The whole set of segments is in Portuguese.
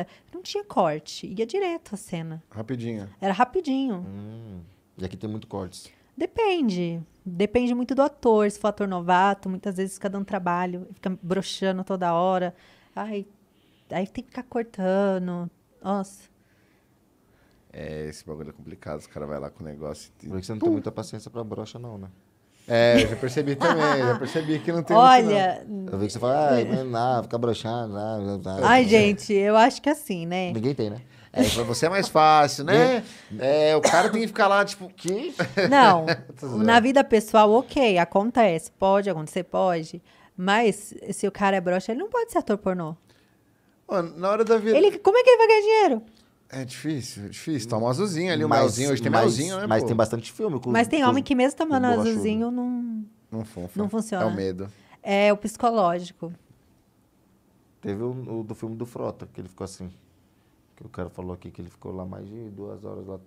É, não tinha corte, ia direto a cena. Rapidinho. Era rapidinho. Hum. E aqui tem muito cortes. Depende. Depende muito do ator. Se for ator novato, muitas vezes fica dando trabalho, fica broxando toda hora. Ai, aí tem que ficar cortando. Nossa. É, esse bagulho é complicado. Os caras vão lá com o negócio. E... Por que você não Pum. tem muita paciência pra broxa não, né? É, já percebi também, já percebi que não tem Olha, muito, não. Eu vi que você fala, ah, hum. não, fica broxado, não, não, Ai, gente, eu acho que é assim, né? Ninguém tem, né? É, pra você é mais fácil, né? é, o cara tem que ficar lá, tipo, que? Não, tá na vida pessoal, ok, acontece, pode acontecer, pode. Mas se o cara é broxa, ele não pode ser ator pornô. Mano, na hora da vida. Ele, como é que ele vai ganhar dinheiro? É difícil, é difícil. Toma um hum, azulzinho ali, o um mas, melzinho. Hoje tem mas, melzinho, né? Mas pô? tem bastante filme. Com, mas tem com, homem que mesmo tomando azulzinho não, não, funfa. não funciona. É o medo. É o psicológico. Teve o, do filme do Frota, que ele ficou assim. Que o cara falou aqui que ele ficou lá mais de duas horas lá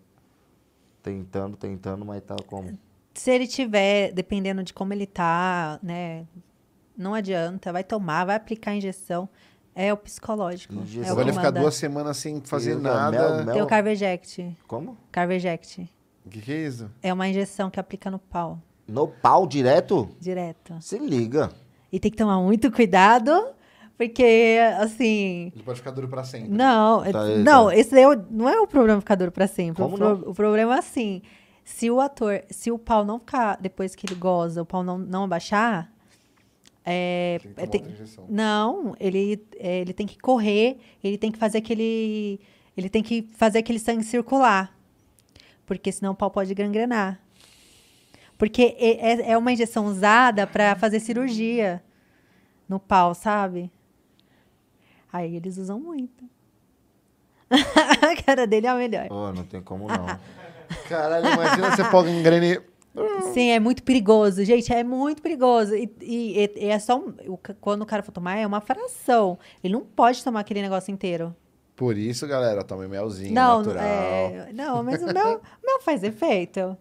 tentando, tentando, mas tá como? Se ele tiver, dependendo de como ele tá, né? Não adianta, vai tomar, vai aplicar a injeção. É o psicológico. Jesus. É o Agora ele ficar duas semanas sem fazer Deus, nada. Mel, mel. Tem o Carveject. Como? Carveject. O que, que é isso? É uma injeção que aplica no pau. No pau direto? Direto. Se liga. E tem que tomar muito cuidado, porque, assim. Ele pode ficar duro pra sempre. Não, né? tá aí, não, tá. esse daí não é o problema ficar duro pra sempre. Como o, pro, o problema é assim: se o ator, se o pau não ficar, depois que ele goza, o pau não, não abaixar, é, tem, é, não, ele, é, ele tem que correr, ele tem que fazer aquele. Ele tem que fazer aquele sangue circular. Porque senão o pau pode gangrenar. Porque é, é, é uma injeção usada para fazer cirurgia no pau, sabe? Aí eles usam muito. a cara dele é a melhor. Pô, não tem como não. Caralho, imagina você pode engrenar Sim, é muito perigoso, gente, é muito perigoso. E, e, e é só. Um, quando o cara for tomar, é uma fração. Ele não pode tomar aquele negócio inteiro. Por isso, galera, tome melzinho não, natural. É, não, mas o mel, mel faz efeito.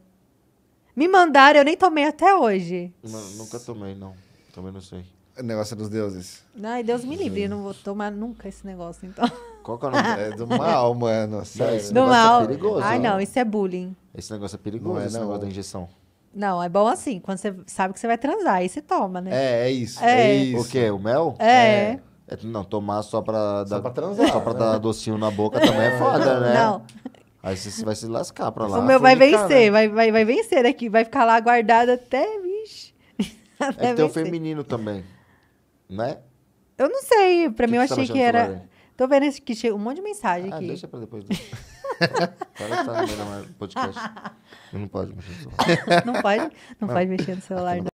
Me mandaram, eu nem tomei até hoje. Não, nunca tomei, não. Também não sei. O negócio é dos deuses. Ai, Deus me livre, eu não vou tomar nunca esse negócio, então. Qual que é o nome? É do mal, mano. Sério, do é mal. É perigoso, Ai, né? não, isso é bullying. Esse negócio é perigoso, não é, esse não. negócio da injeção. Não, é bom assim, quando você sabe que você vai transar, aí você toma, né? É, é isso. É, é isso. O quê? O mel? É. é. é não, tomar só pra dar. Só pra transar. Só pra né? dar docinho na boca também é foda, né? Não. Aí você vai se lascar pra lá. O meu vai vencer, né? vai, vai, vai vencer aqui. Vai ficar lá guardado até, vixe. É até é teu feminino também, né? Eu não sei, pra que mim que eu tá achei que era. Tô vendo que chega um monte de mensagem ah, aqui. Deixa pra depois. Para estar no podcast. Não pode mexer no celular. Não pode, não, não. pode mexer no celular, não. Né?